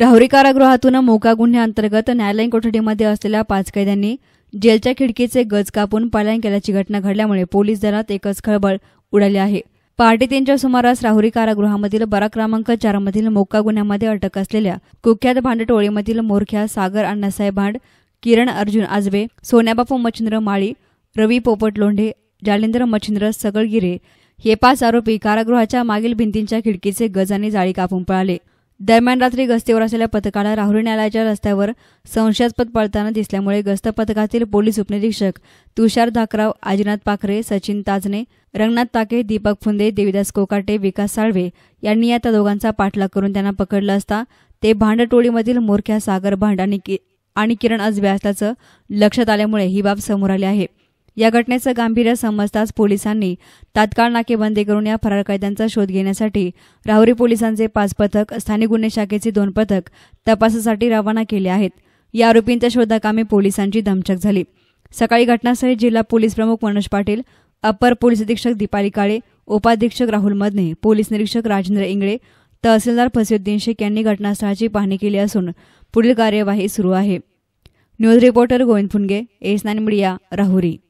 राहुरी कारागृहातून मोका गुन्ह्याअंतर्गत न्यायालयीन कोठडीमध्ये असलेल्या पाच कैद्यांनी जेलच्या खिडकीचे गज कापून पलायन केल्याची घटना घडल्यामुळे पोलीस दलात एकच खळबळ उडाली आहे पहाटे तीनच्या सुमारास राहुरी कारागृहामधील बरा क्रमांक चारमधील मोका गुन्ह्यामध्ये अटक असलेल्या कुख्यात भांडटोळीमधील मोरख्या सागर अण्णासाहेब भांड किरण अर्जुन आजबे सोन्याबापू मच्छिंद्र माळी रवी पोपट लोंढे जालेंद्र मच्छिंद्र सगळगिरे हे पाच आरोपी कारागृहाच्या मागील भिंतींच्या खिडकीचे गज आणि जाळी कापून पळाले दरम्यान रात्री गस्तीवर असलेल्या पथकाला राहुरी न्यायालयाच्या रस्त्यावर संशयास्पद पळताना दिसल्यामुळे गस्त पथकातील पोलीस उपनिरीक्षक तुषार धाकराव आजीनाथ पाखरे सचिन ताजने रंगनाथ ताके दीपक फुंदे देवीदास कोकाटे विकास साळवे यांनी या दोघांचा पाठलाग करून त्यांना पकडलं असता ते भांड टोळीमधील मोरख्या सागर भांड आणि किरण अजबे असल्याचं लक्षात आल्यामुळे ही बाब समोर आली आहे या घटनेचं गांभीर्य समजताच पोलिसांनी तात्काळ नाकेबंदी करून या फरार कैद्यांचा शोध घेण्यासाठी राहुरी पोलिसांचे पाच पथक स्थानिक गुन्हे शाखेचे दोन पथक तपासासाठी रवाना केले आहेत या आरोपींच्या शोधाकामी पोलिसांची दमछक झाली सकाळी घटनास्थळी जिल्हा पोलीस प्रमुख मनोज पाटील अपर पोलीस अधीक्षक दीपाली काळे उपाधीक्षक राहुल मदने पोलीस निरीक्षक राजेंद्र इंगळे तहसीलदार फसिद्दीन शेख यांनी घटनास्थळाची पाहणी केली असून पुढील कार्यवाही सुरू आहे news reporter Govind Phunge S nine media Rahuri